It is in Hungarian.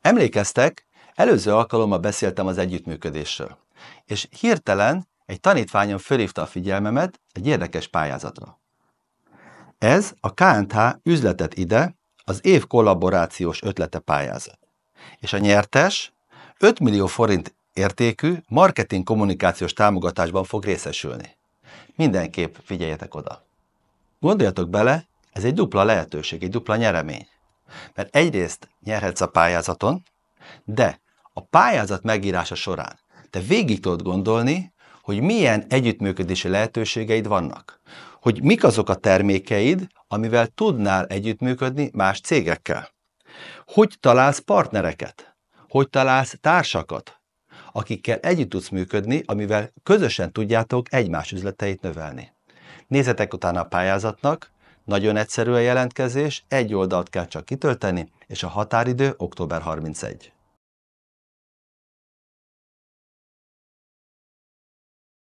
Emlékeztek, előző alkalommal beszéltem az együttműködésről, és hirtelen egy tanítványom fölhívta a figyelmemet egy érdekes pályázatra. Ez a KNH üzletet ide, az év kollaborációs ötlete pályázat. És a nyertes 5 millió forint értékű marketing kommunikációs támogatásban fog részesülni. Mindenképp figyeljetek oda. Gondoljatok bele, ez egy dupla lehetőség, egy dupla nyeremény. Mert egyrészt nyerhetsz a pályázaton, de a pályázat megírása során te végig tudod gondolni, hogy milyen együttműködési lehetőségeid vannak. Hogy mik azok a termékeid, amivel tudnál együttműködni más cégekkel. Hogy találsz partnereket? Hogy találsz társakat? akikkel együtt tudsz működni, amivel közösen tudjátok egymás üzleteit növelni. Nézzetek utána a pályázatnak, nagyon egyszerű a jelentkezés, egy oldalt kell csak kitölteni, és a határidő október 31.